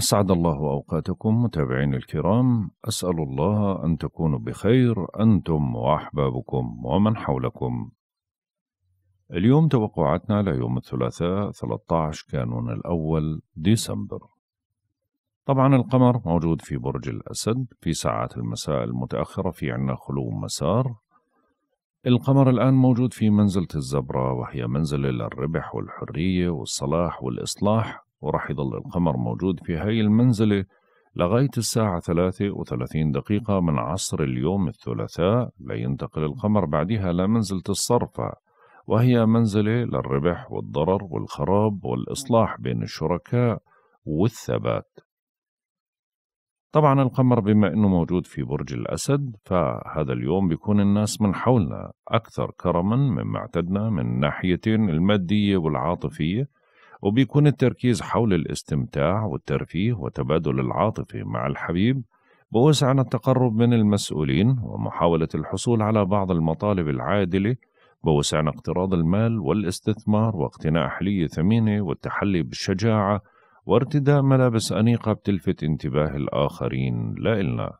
أسعد الله أوقاتكم متابعين الكرام أسأل الله أن تكونوا بخير أنتم وأحبابكم ومن حولكم اليوم توقعاتنا ليوم الثلاثاء 13 كانون الأول ديسمبر طبعا القمر موجود في برج الأسد في ساعات المساء المتأخرة في عنا خلو مسار القمر الآن موجود في منزلة الزبرة وهي منزل للربح والحرية والصلاح والإصلاح وراح يضل القمر موجود في هاي المنزلة لغاية الساعة ثلاثة وثلاثين دقيقة من عصر اليوم الثلاثاء لينتقل القمر بعدها لمنزلة الصرفة وهي منزلة للربح والضرر والخراب والإصلاح بين الشركاء والثبات طبعا القمر بما أنه موجود في برج الأسد فهذا اليوم بيكون الناس من حولنا أكثر كرما مما اعتدنا من ناحيتين المادية والعاطفية وبيكون التركيز حول الاستمتاع والترفيه وتبادل العاطفي مع الحبيب بوسعنا التقرب من المسؤولين ومحاولة الحصول على بعض المطالب العادلة بوسعنا اقتراض المال والاستثمار واقتناء حلية ثمينة والتحلي بالشجاعة وارتداء ملابس أنيقة بتلفت انتباه الآخرين لا إلنا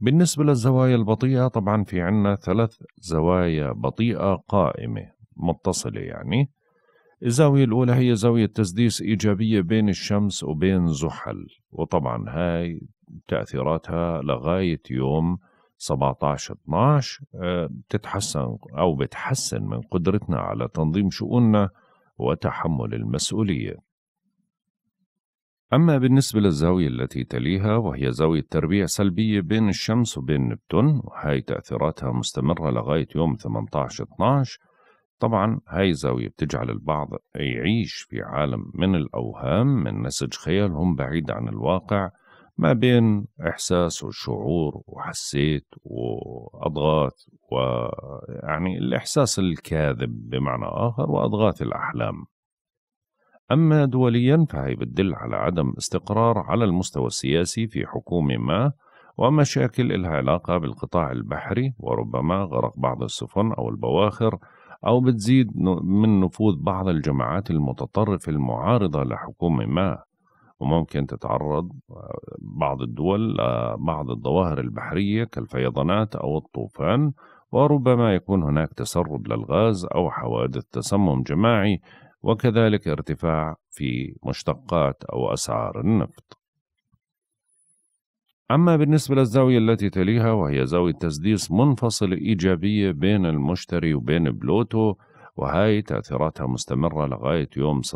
بالنسبة للزوايا البطيئة طبعا في عنا ثلاث زوايا بطيئة قائمة متصلة يعني الزاوية الأولى هي زاوية تسديس إيجابية بين الشمس وبين زحل وطبعا هاي تأثيراتها لغاية يوم 17 12 بتتحسن أو بتحسن من قدرتنا على تنظيم شؤوننا وتحمل المسؤولية أما بالنسبة للزاوية التي تليها وهي زاوية تربيع سلبية بين الشمس وبين نبتون وهي تأثيراتها مستمرة لغاية يوم 18 12 طبعا هاي الزاوية بتجعل البعض يعيش في عالم من الأوهام من نسج خيالهم بعيد عن الواقع ما بين إحساس وشعور وحسيت وأضغاث ويعني الإحساس الكاذب بمعنى آخر وأضغاث الأحلام أما دوليا فهي بتدل على عدم استقرار على المستوى السياسي في حكومة ما ومشاكل إلها علاقة بالقطاع البحري وربما غرق بعض السفن أو البواخر أو بتزيد من نفوذ بعض الجماعات المتطرفة المعارضة لحكومة ما وممكن تتعرض آه، بعض الدول لبعض آه، الظواهر البحرية كالفيضانات أو الطوفان وربما يكون هناك تسرب للغاز أو حوادث تسمم جماعي وكذلك ارتفاع في مشتقات أو أسعار النفط أما بالنسبة للزاوية التي تليها وهي زاوية تسديس منفصلة إيجابية بين المشتري وبين بلوتو وهي تأثيراتها مستمرة لغاية يوم 16-12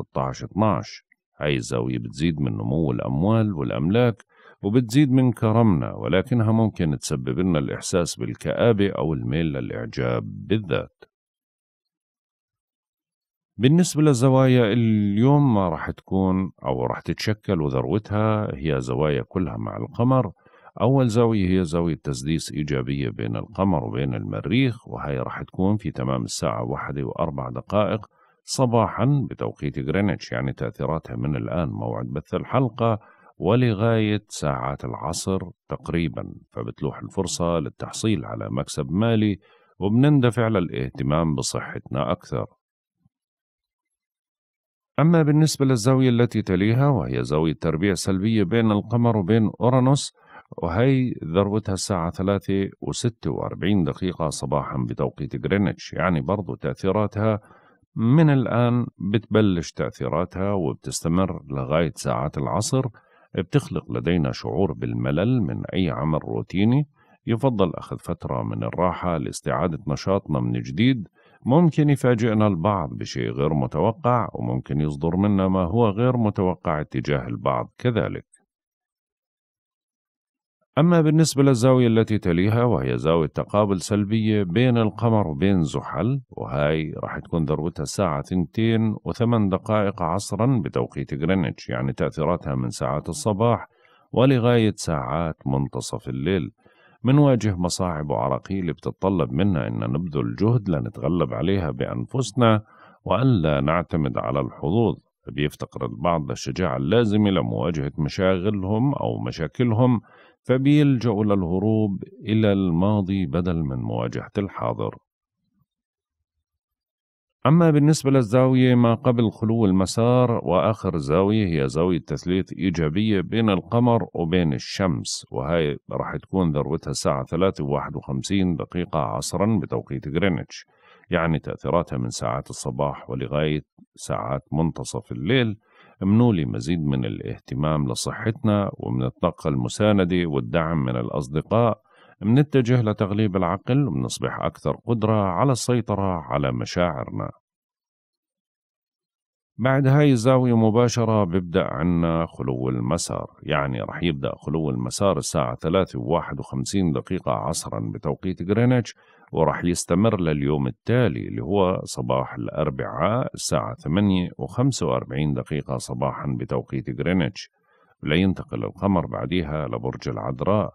هاي الزاوية بتزيد من نمو الأموال والأملاك وبتزيد من كرمنا ولكنها ممكن تسبب لنا الإحساس بالكآبة أو الميل للإعجاب بالذات بالنسبة للزوايا اليوم ما راح تكون أو راح تتشكل وذروتها هي زوايا كلها مع القمر أول زاوية هي زاوية تسديس إيجابية بين القمر وبين المريخ وهي راح تكون في تمام الساعة واحدة وأربع دقائق صباحا بتوقيت غرينتش يعني تأثيراتها من الآن موعد بث الحلقة ولغاية ساعات العصر تقريبا فبتلوح الفرصة للتحصيل على مكسب مالي وبنندفع للاهتمام بصحتنا أكثر أما بالنسبة للزاوية التي تليها وهي زاوية تربيع سلبية بين القمر وبين أورانوس وهي ذروتها الساعة ثلاثة وستة وأربعين دقيقة صباحا بتوقيت غرينتش يعني برضو تأثيراتها من الآن بتبلش تأثيراتها وبتستمر لغاية ساعات العصر بتخلق لدينا شعور بالملل من أي عمل روتيني يفضل أخذ فترة من الراحة لاستعادة نشاطنا من جديد ممكن يفاجئنا البعض بشيء غير متوقع وممكن يصدر منا ما هو غير متوقع اتجاه البعض كذلك أما بالنسبة للزاوية التي تليها وهي زاوية تقابل سلبية بين القمر وبين زحل وهاي راح تكون ذروتها الساعة ثنتين وثمان دقائق عصرا بتوقيت غرينتش يعني تأثيراتها من ساعات الصباح ولغاية ساعات منتصف الليل منواجه مصاعب وعراقيل بتتطلب منا أن نبذل جهد لنتغلب عليها بأنفسنا وألا نعتمد على الحظوظ فبيفتقر البعض للشجاعة اللازمة لمواجهة مشاغلهم أو مشاكلهم فبيلجأوا للهروب إلى الماضي بدل من مواجهة الحاضر أما بالنسبة للزاوية ما قبل خلو المسار وآخر زاوية هي زاوية تثليث إيجابية بين القمر وبين الشمس وهي رح تكون ذروتها الساعة 3:51 دقيقة عصرا بتوقيت غرينتش يعني تأثيراتها من ساعات الصباح ولغاية ساعات منتصف الليل لي مزيد من الاهتمام لصحتنا ومن الطاقة المساندة والدعم من الأصدقاء منتجه لتغليب العقل ومنصبح أكثر قدرة على السيطرة على مشاعرنا بعد هاي الزاوية مباشرة بيبدأ عنا خلو المسار يعني رح يبدأ خلو المسار الساعة 3 و 51 دقيقة عصرا بتوقيت غرينتش وراح يستمر لليوم التالي اللي هو صباح الأربعاء الساعة 8 و45 دقيقة صباحا بتوقيت غرينتش لا ينتقل القمر بعديها لبرج العذراء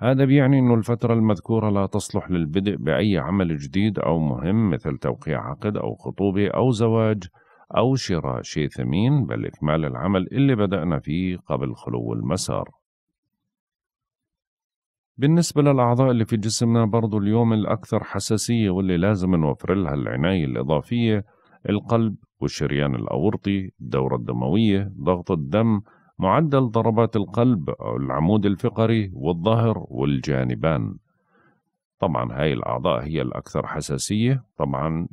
هذا بيعني أن الفترة المذكورة لا تصلح للبدء بأي عمل جديد أو مهم مثل توقيع عقد أو خطوبة أو زواج أو شراء شيء ثمين بل إكمال العمل اللي بدأنا فيه قبل خلو المسار بالنسبة للأعضاء اللي في جسمنا برضو اليوم الأكثر حساسية واللي لازم نوفر لها العناية الإضافية القلب والشريان الأورطي الدورة الدموية ضغط الدم معدل ضربات القلب العمود الفقري والظهر والجانبان طبعا هاي الأعضاء هي الأكثر حساسية طبعا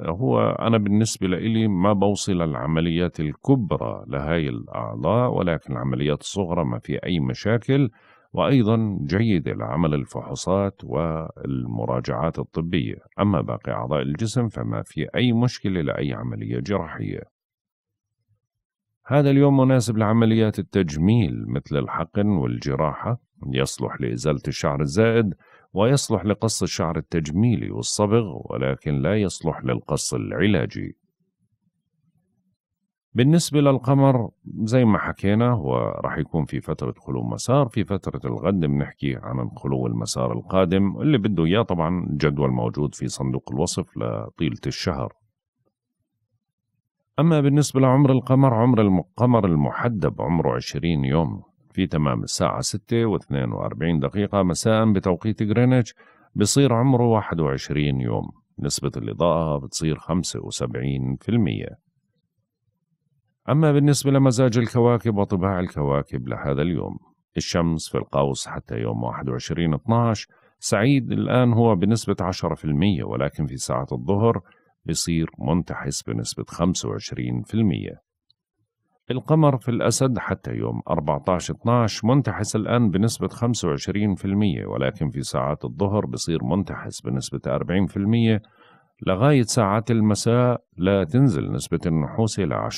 هو أنا بالنسبة لإلي ما بوصل العمليات الكبرى لهاي الأعضاء ولكن العمليات الصغرى ما في أي مشاكل وأيضا جيد لعمل الفحوصات والمراجعات الطبية أما باقي أعضاء الجسم فما في أي مشكلة لأي عملية جراحية هذا اليوم مناسب لعمليات التجميل مثل الحقن والجراحة يصلح لإزالة الشعر الزائد ويصلح لقص الشعر التجميلي والصبغ ولكن لا يصلح للقص العلاجي بالنسبة للقمر زي ما حكينا هو رح يكون في فترة خلو مسار في فترة الغد بنحكي عن خلو المسار القادم اللي بده إياه طبعا الجدول موجود في صندوق الوصف لطيلة الشهر أما بالنسبة لعمر القمر عمر القمر المحدب عمره 20 يوم في تمام الساعة 6 و 42 دقيقة مساء بتوقيت غرينتش بصير عمره 21 يوم نسبة الإضاءة بتصير 75% أما بالنسبة لمزاج الكواكب وطباع الكواكب لهذا اليوم الشمس في القوس حتى يوم 21 12 سعيد الآن هو بنسبة 10% ولكن في ساعة الظهر بصير منتحس بنسبة 25% القمر في الأسد حتى يوم 14-12 منتحس الآن بنسبة 25% ولكن في ساعات الظهر بصير منتحس بنسبة لغاية ساعات المساء لا تنزل نسبة النحوس إلى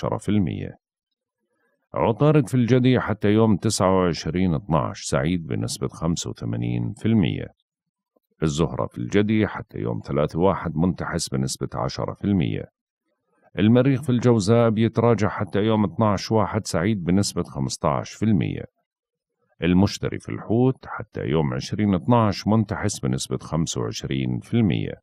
10% عطارد في الجدي حتى يوم 29 12 سعيد بنسبة 85% الزهرة في الجدي حتى يوم 3 1 منتحس بنسبة 10% المريخ في الجوزاء بيتراجع حتى يوم 12 1 سعيد بنسبة 15% المشتري في الحوت حتى يوم 20 12 منتحس بنسبة 25%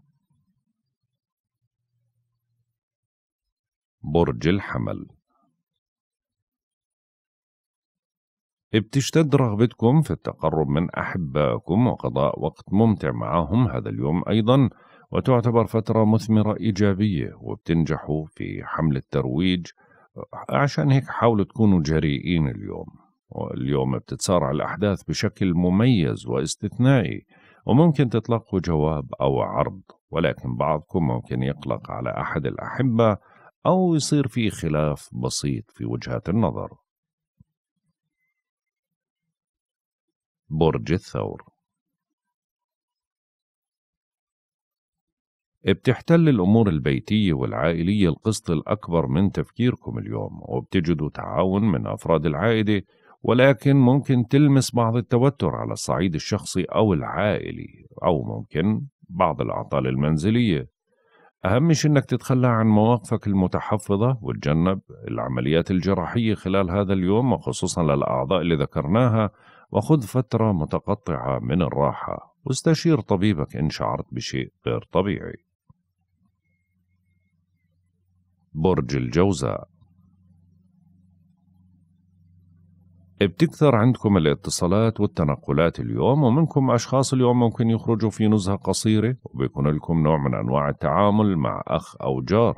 برج الحمل بتشتد رغبتكم في التقرب من أحبائكم وقضاء وقت ممتع معهم هذا اليوم أيضا وتعتبر فترة مثمرة إيجابية وبتنجحوا في حمل الترويج عشان هيك حاولوا تكونوا جريئين اليوم واليوم بتتسارع الأحداث بشكل مميز واستثنائي وممكن تتلقوا جواب أو عرض ولكن بعضكم ممكن يقلق على أحد الأحبة أو يصير في خلاف بسيط في وجهات النظر برج الثور بتحتل الأمور البيتية والعائلية القسط الأكبر من تفكيركم اليوم وبتجدوا تعاون من أفراد العائلة ولكن ممكن تلمس بعض التوتر على الصعيد الشخصي أو العائلي أو ممكن بعض الأعطال المنزلية أهم شيء أنك تتخلى عن مواقفك المتحفظة وتجنب العمليات الجراحية خلال هذا اليوم وخصوصا للأعضاء اللي ذكرناها وخذ فترة متقطعة من الراحة واستشير طبيبك إن شعرت بشيء غير طبيعي برج الجوزاء بتكثر عندكم الاتصالات والتنقلات اليوم ومنكم أشخاص اليوم ممكن يخرجوا في نزهة قصيرة وبيكون لكم نوع من أنواع التعامل مع أخ أو جار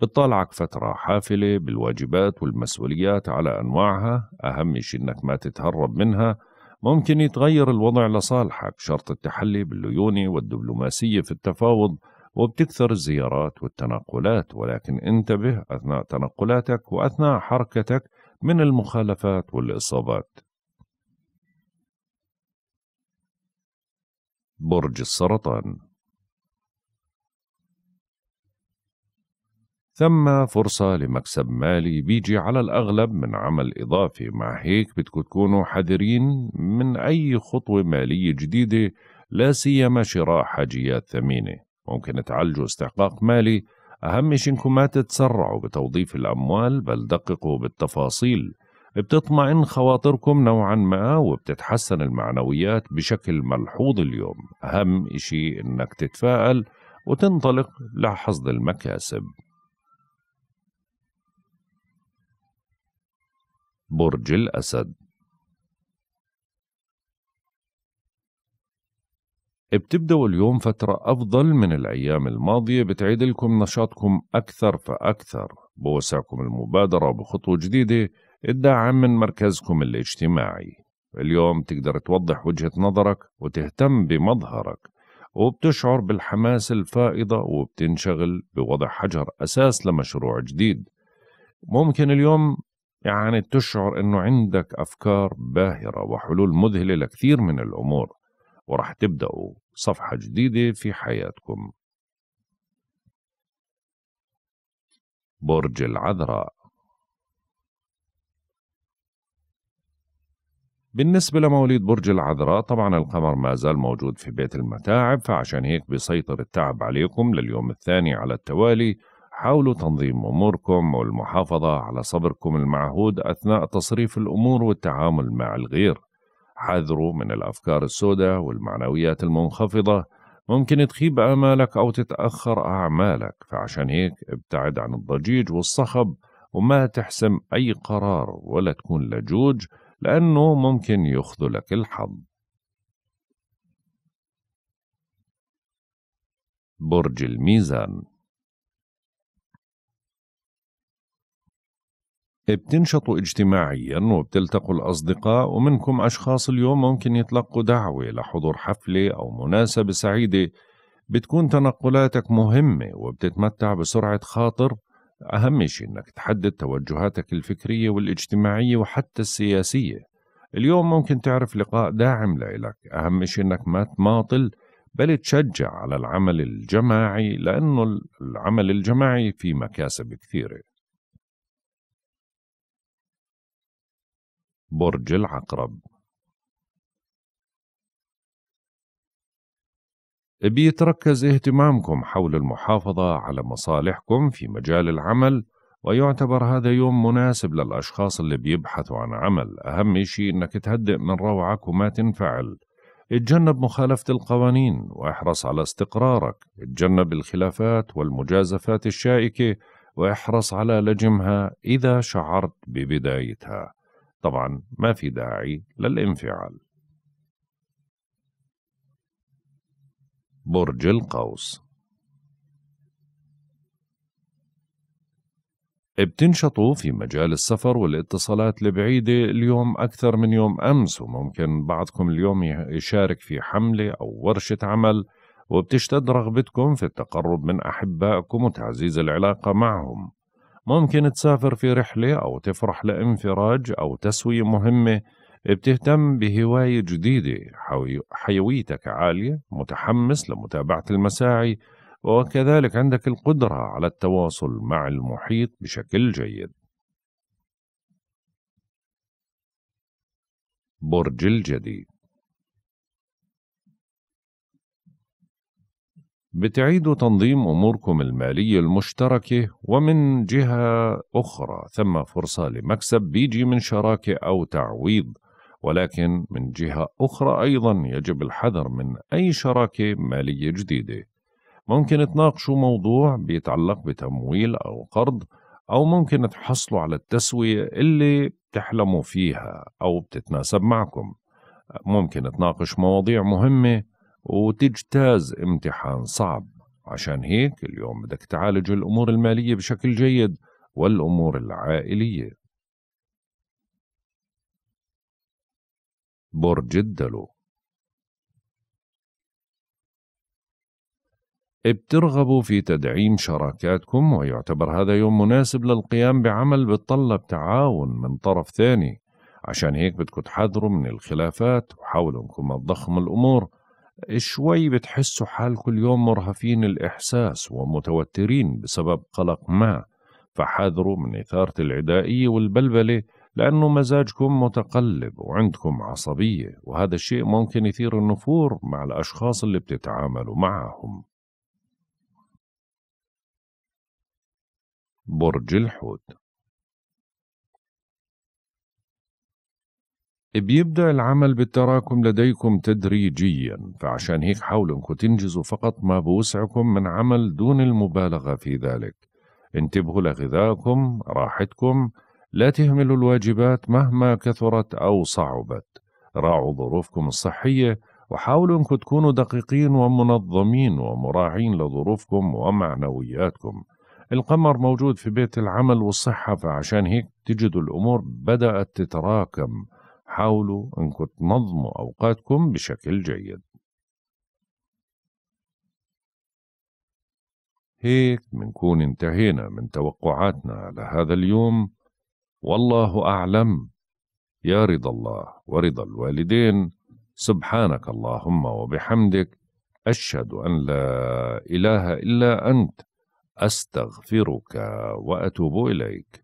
بتطالعك فترة حافلة بالواجبات والمسؤوليات على أنواعها أهم شيء أنك ما تتهرب منها ممكن يتغير الوضع لصالحك شرط التحلي بالليونة والدبلوماسية في التفاوض وبتكثر الزيارات والتنقلات ولكن انتبه أثناء تنقلاتك وأثناء حركتك من المخالفات والإصابات برج السرطان ثم فرصة لمكسب مالي بيجي على الأغلب من عمل إضافي مع هيك بدكم تكونوا حذرين من أي خطوة مالية جديدة لا سيما شراء حاجيات ثمينة ممكن تعالجوا استحقاق مالي أهم شيء إنكم ما تتسرعوا بتوظيف الأموال بل دققوا بالتفاصيل بتطمئن خواطركم نوعا ما وبتتحسن المعنويات بشكل ملحوظ اليوم أهم شيء إنك تتفائل وتنطلق لحصد المكاسب برج الأسد بتبدأوا اليوم فترة أفضل من الأيام الماضية بتعيد لكم نشاطكم أكثر فأكثر بوسعكم المبادرة بخطوة جديدة الدعم من مركزكم الاجتماعي اليوم تقدر توضح وجهة نظرك وتهتم بمظهرك وبتشعر بالحماس الفائضة وبتنشغل بوضع حجر أساس لمشروع جديد ممكن اليوم يعني تشعر أنه عندك أفكار باهرة وحلول مذهلة لكثير من الأمور وراح تبدأوا صفحة جديدة في حياتكم برج العذراء بالنسبة لمواليد برج العذراء طبعا القمر ما زال موجود في بيت المتاعب فعشان هيك بيسيطر التعب عليكم لليوم الثاني على التوالي حاولوا تنظيم أموركم والمحافظة على صبركم المعهود أثناء تصريف الأمور والتعامل مع الغير حذروا من الأفكار السوداء والمعنويات المنخفضة ممكن تخيب آمالك أو تتأخر أعمالك فعشان هيك ابتعد عن الضجيج والصخب وما تحسم أي قرار ولا تكون لجوج لأنه ممكن يخذلك الحظ برج الميزان بتنشطوا اجتماعيا وبتلتقوا الأصدقاء ومنكم أشخاص اليوم ممكن يتلقوا دعوة لحضور حفلة أو مناسبة سعيدة بتكون تنقلاتك مهمة وبتتمتع بسرعة خاطر أهم شيء إنك تحدد توجهاتك الفكرية والاجتماعية وحتى السياسية اليوم ممكن تعرف لقاء داعم لإلك أهم شيء إنك ما تماطل بل تشجع على العمل الجماعي لأنه العمل الجماعي فيه مكاسب كثيرة برج العقرب بيتركز اهتمامكم حول المحافظة على مصالحكم في مجال العمل ويعتبر هذا يوم مناسب للأشخاص اللي بيبحثوا عن عمل أهم شيء أنك تهدئ من روعك وما تنفعل اتجنب مخالفة القوانين واحرص على استقرارك اتجنب الخلافات والمجازفات الشائكة واحرص على لجمها إذا شعرت ببدايتها طبعا ما في داعي للانفعال برج القوس بتنشطوا في مجال السفر والاتصالات البعيدة اليوم أكثر من يوم أمس وممكن بعضكم اليوم يشارك في حملة أو ورشة عمل وبتشتد رغبتكم في التقرب من أحبائكم وتعزيز العلاقة معهم ممكن تسافر في رحلة أو تفرح لانفراج أو تسوي مهمة بتهتم بهواية جديدة حيويتك عالية متحمس لمتابعة المساعي وكذلك عندك القدرة على التواصل مع المحيط بشكل جيد برج الجديد بتعيدوا تنظيم أموركم المالية المشتركة ومن جهة أخرى ثم فرصة لمكسب بيجي من شراكة أو تعويض ولكن من جهة أخرى أيضا يجب الحذر من أي شراكة مالية جديدة ممكن تناقشوا موضوع بيتعلق بتمويل أو قرض أو ممكن تحصلوا على التسوية اللي بتحلموا فيها أو بتتناسب معكم ممكن تناقش مواضيع مهمة وتجتاز امتحان صعب عشان هيك اليوم بدك تعالج الأمور المالية بشكل جيد والأمور العائلية برج الدلو بترغبوا في تدعيم شراكاتكم ويعتبر هذا يوم مناسب للقيام بعمل بتطلب تعاون من طرف ثاني عشان هيك بدكم تحذروا من الخلافات وحاولوا انكم تضخموا الأمور شوي بتحسوا حالكم اليوم مرهفين الإحساس ومتوترين بسبب قلق ما فحاذروا من إثارة العدائية والبلبلة لأنه مزاجكم متقلب وعندكم عصبية وهذا الشيء ممكن يثير النفور مع الأشخاص اللي بتتعاملوا معهم برج الحوت بيبدأ العمل بالتراكم لديكم تدريجيا فعشان هيك حاولوا انكم تنجزوا فقط ما بوسعكم من عمل دون المبالغة في ذلك انتبهوا لغذائكم راحتكم لا تهملوا الواجبات مهما كثرت أو صعبت راعوا ظروفكم الصحية وحاولوا انكم تكونوا دقيقين ومنظمين ومراعين لظروفكم ومعنوياتكم القمر موجود في بيت العمل والصحة فعشان هيك تجدوا الأمور بدأت تتراكم حاولوا أنكم تنظموا أوقاتكم بشكل جيد هيك منكون انتهينا من توقعاتنا لهذا اليوم والله أعلم يا رضا الله ورضا الوالدين سبحانك اللهم وبحمدك أشهد أن لا إله إلا أنت أستغفرك وأتوب إليك